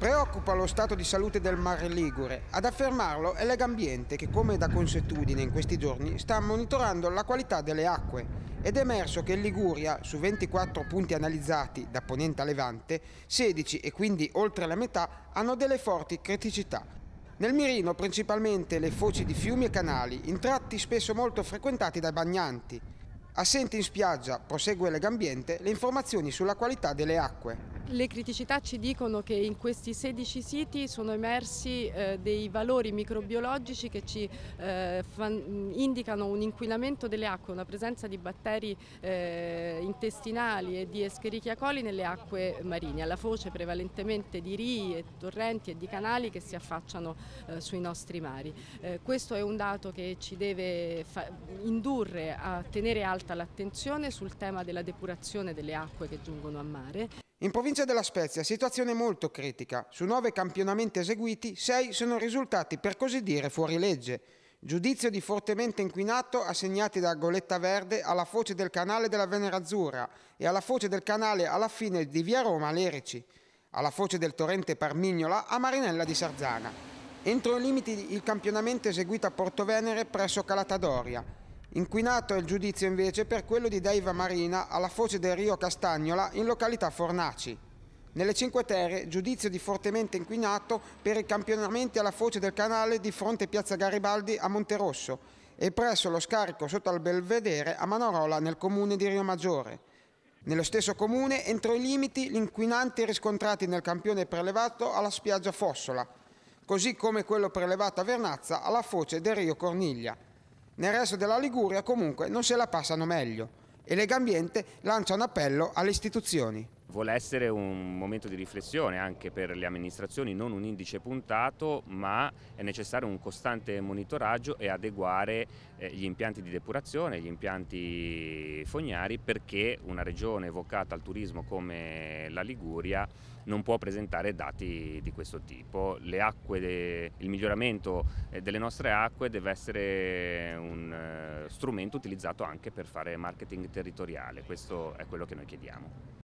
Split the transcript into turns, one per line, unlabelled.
Preoccupa lo stato di salute del mare Ligure. Ad affermarlo è Legambiente che, come da consuetudine in questi giorni, sta monitorando la qualità delle acque ed è emerso che in Liguria, su 24 punti analizzati da ponente a levante, 16 e quindi oltre la metà hanno delle forti criticità. Nel mirino principalmente le foci di fiumi e canali, in tratti spesso molto frequentati dai bagnanti. Assenti in spiaggia, prosegue Legambiente, le informazioni sulla qualità delle acque.
Le criticità ci dicono che in questi 16 siti sono emersi eh, dei valori microbiologici che ci eh, fan, indicano un inquinamento delle acque, una presenza di batteri eh, intestinali e di Escherichia coli nelle acque marine, alla foce prevalentemente di rie, torrenti e di canali che si affacciano eh, sui nostri mari. Eh, questo è un dato che ci deve indurre a tenere alta l'attenzione sul tema della depurazione delle acque che giungono a mare.
In provincia della Spezia situazione molto critica, su nove campionamenti eseguiti, sei sono risultati per così dire fuori legge. Giudizio di fortemente inquinato assegnati da Goletta Verde alla foce del canale della Azzurra e alla foce del canale alla fine di via Roma Lerici, alla foce del torrente Parmignola a Marinella di Sarzana. Entro i limiti il campionamento eseguito a Porto Venere presso Calatadoria, Inquinato è il giudizio invece per quello di Deiva Marina alla foce del Rio Castagnola in località Fornaci. Nelle Cinque Terre, giudizio di fortemente inquinato per i campionamenti alla foce del canale di fronte Piazza Garibaldi a Monterosso e presso lo scarico sotto al Belvedere a Manorola nel comune di Rio Maggiore. Nello stesso comune, entro i limiti, gli inquinanti riscontrati nel campione prelevato alla spiaggia Fossola, così come quello prelevato a Vernazza alla foce del Rio Corniglia. Nel resto della Liguria comunque non se la passano meglio e Legambiente lancia un appello alle istituzioni
vuole essere un momento di riflessione anche per le amministrazioni, non un indice puntato, ma è necessario un costante monitoraggio e adeguare eh, gli impianti di depurazione, gli impianti fognari, perché una regione evocata al turismo come la Liguria non può presentare dati di questo tipo. Acque, il miglioramento eh, delle nostre acque deve essere un eh, strumento utilizzato anche per fare marketing territoriale, questo è quello che noi chiediamo.